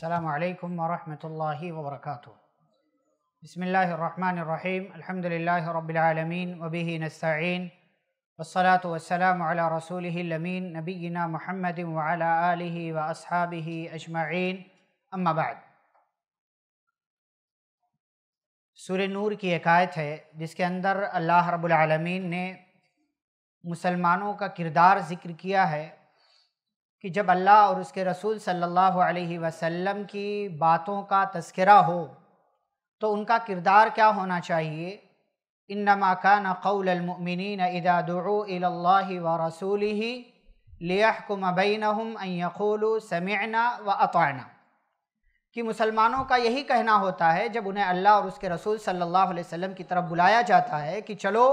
السلام علیکم ورحمۃ اللہ وبرکاتہ بسم اللہ الرحمن الرحیم الحمد للہ رب المین وبی نسعین وسلّات وسلم علیہ رسول نبینا محمد وعلى علیہ واصحبِ اجمعین بعد سور نور کی عکایت ہے جس کے اندر اللہ رب العالمین نے مسلمانوں کا کردار ذکر کیا ہے کہ جب اللہ اور اس کے رسول صلی اللہ علیہ وسلم کی باتوں کا تذکرہ ہو تو ان کا کردار کیا ہونا چاہیے انما کان قول المؤمنین اذا نہ الى و رسول ہی لیہ کم ابین قولو سمعینہ و کہ مسلمانوں کا یہی کہنا ہوتا ہے جب انہیں اللہ اور اس کے رسول صلی اللہ علیہ وسلم کی طرف بلایا جاتا ہے کہ چلو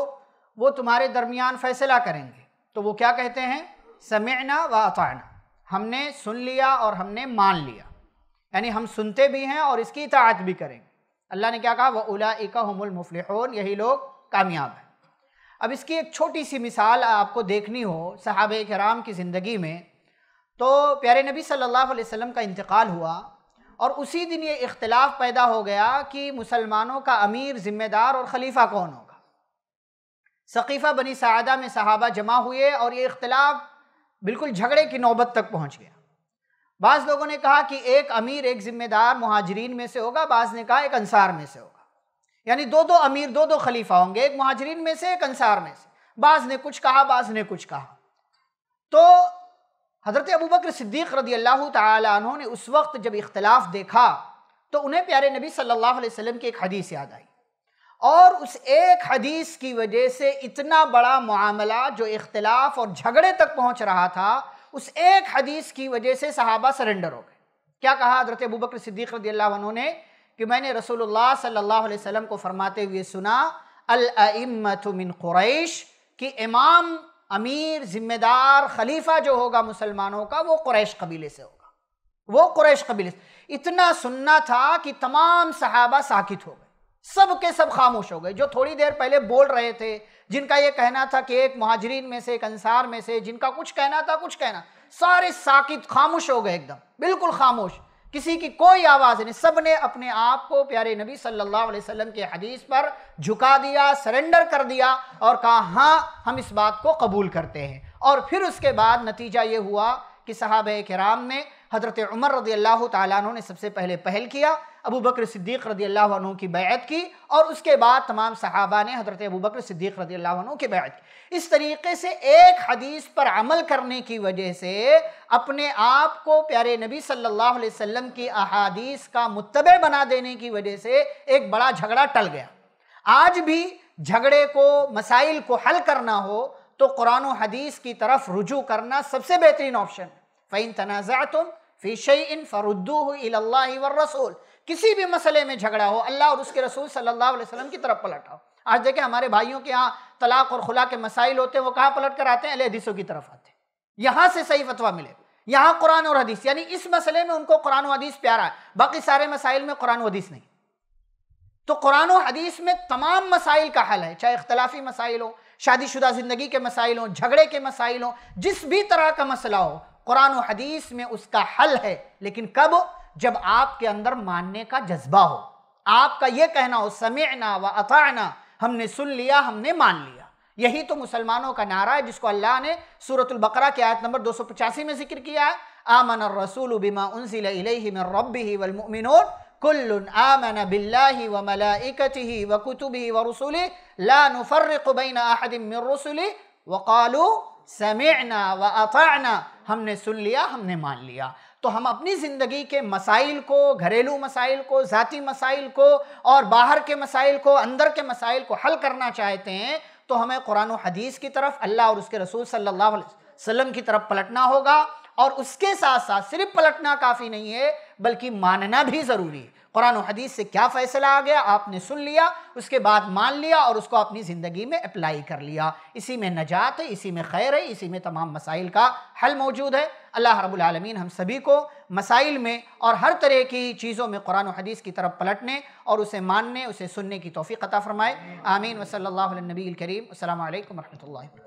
وہ تمہارے درمیان فیصلہ کریں گے تو وہ کیا کہتے ہیں سمعنا و ہم نے سن لیا اور ہم نے مان لیا یعنی ہم سنتے بھی ہیں اور اس کی اطاعت بھی کریں اللہ نے کیا کہا وہ اولا اکا المفلحون یہی لوگ کامیاب ہیں اب اس کی ایک چھوٹی سی مثال آپ کو دیکھنی ہو صحابہ کرام کی زندگی میں تو پیارے نبی صلی اللہ علیہ وسلم کا انتقال ہوا اور اسی دن یہ اختلاف پیدا ہو گیا کہ مسلمانوں کا امیر ذمہ دار اور خلیفہ کون ہوگا ثقیفہ بنی سعادہ میں صحابہ جمع ہوئے اور یہ اختلاف بالکل جھگڑے کی نوبت تک پہنچ گیا بعض لوگوں نے کہا کہ ایک امیر ایک ذمہ دار مہاجرین میں سے ہوگا بعض نے کہا ایک انصار میں سے ہوگا یعنی دو دو امیر دو دو خلیفہ ہوں گے ایک مہاجرین میں سے ایک انصار میں سے بعض نے کچھ کہا بعض نے کچھ کہا تو حضرت ابو بکر صدیق رضی اللہ تعالی عنہ نے اس وقت جب اختلاف دیکھا تو انہیں پیارے نبی صلی اللہ علیہ وسلم کی ایک حدیث یاد آئی اور اس ایک حدیث کی وجہ سے اتنا بڑا معاملہ جو اختلاف اور جھگڑے تک پہنچ رہا تھا اس ایک حدیث کی وجہ سے صحابہ سرنڈر ہو گئے کیا کہا حضرت ابوبکر بکر صدیق رضی اللہ عنہ نے کہ میں نے رسول اللہ صلی اللہ علیہ وسلم کو فرماتے ہوئے سنا من قریش کہ امام امیر ذمہ دار خلیفہ جو ہوگا مسلمانوں کا وہ قریش قبیلے سے ہوگا وہ قریش قبیلے سے اتنا سننا تھا کہ تمام صحابہ ساکت ہو گئے سب کے سب خاموش ہو گئے جو تھوڑی دیر پہلے بول رہے تھے جن کا یہ کہنا تھا کہ ایک مہاجرین میں سے ایک انسار میں سے جن کا کچھ کہنا تھا کچھ کہنا سارے ساکت خاموش ہو گئے ایک دم بالکل خاموش کسی کی کوئی آواز نہیں سب نے اپنے آپ کو پیارے نبی صلی اللہ علیہ وسلم کے حدیث پر جھکا دیا سرنڈر کر دیا اور کہا ہاں ہم اس بات کو قبول کرتے ہیں اور پھر اس کے بعد نتیجہ یہ ہوا کہ صحابہ کرام نے حضرت عمر رضی اللہ تعالیٰ عنہ نے سب سے پہلے پہل کیا ابو بکر صدیق رضی اللہ عنہ کی بیعت کی اور اس کے بعد تمام صحابہ نے حضرت ابو بکر صدیق رضی اللہ عنہ کی بیعت کی اس طریقے سے ایک حدیث پر عمل کرنے کی وجہ سے اپنے آپ کو پیارے نبی صلی اللہ علیہ وسلم کی احادیث کا متبع بنا دینے کی وجہ سے ایک بڑا جھگڑا ٹل گیا آج بھی جھگڑے کو مسائل کو حل کرنا ہو تو قرآن و حدیث کی طرف رجوع کرنا سب سے بہترین آپشن ہے إِلَى اللَّهِ وَالرَّسُولِ کسی بھی مسئلے میں جھگڑا ہو اللہ اور اس کے رسول صلی اللہ علیہ وسلم کی طرف پلٹا ہو آج دیکھیں ہمارے بھائیوں کے ہاں طلاق اور خلا کے مسائل ہوتے ہیں وہ کہاں پلٹ کر آتے ہیں حدیثوں کی طرف آتے ہیں یہاں سے صحیح فتویٰ ملے یہاں قرآن اور حدیث یعنی اس مسئلے میں ان کو قرآن و حدیث پیارا ہے باقی سارے مسائل میں قرآن و حدیث نہیں تو قرآن و حدیث میں تمام مسائل کا حل ہے چاہے اختلافی مسائل ہو شادی شدہ زندگی کے مسائل ہوں جھگڑے کے مسائل ہوں جس بھی طرح کا مسئلہ ہو قرآن و حدیث میں اس کا حل ہے لیکن کب جب آپ کے اندر ماننے کا جذبہ ہو آپ کا یہ کہنا ہو سمعنا و اطعنا ہم نے سن لیا ہم نے مان لیا یہی تو مسلمانوں کا نعرہ ہے جس کو اللہ نے سورة البقرہ کی آیت نمبر دو سو پچاسی میں ذکر کیا ہے آمن الرسول بما انزل الیہ من ربہ والمؤمنون کل آمن باللہ وملائکته وکتبه ورسوله لا نفرق بین احد من رسوله وقالو سمعنا و ہم نے سن لیا ہم نے مان لیا تو ہم اپنی زندگی کے مسائل کو گھریلو مسائل کو ذاتی مسائل کو اور باہر کے مسائل کو اندر کے مسائل کو حل کرنا چاہتے ہیں تو ہمیں قرآن و حدیث کی طرف اللہ اور اس کے رسول صلی اللہ علیہ وسلم کی طرف پلٹنا ہوگا اور اس کے ساتھ ساتھ صرف پلٹنا کافی نہیں ہے بلکہ ماننا بھی ضروری ہے قرآن و حدیث سے کیا فیصلہ آ گیا آپ نے سن لیا اس کے بعد مان لیا اور اس کو اپنی زندگی میں اپلائی کر لیا اسی میں نجات ہے اسی میں خیر ہے اسی میں تمام مسائل کا حل موجود ہے اللہ رب العالمین ہم سبھی کو مسائل میں اور ہر طرح کی چیزوں میں قرآن و حدیث کی طرف پلٹنے اور اسے ماننے اسے سننے کی توفیق عطا فرمائے آمین وصلی اللہ علیہ نبی الکریم السلام علیکم ورحمۃ اللہ وبرکاتہ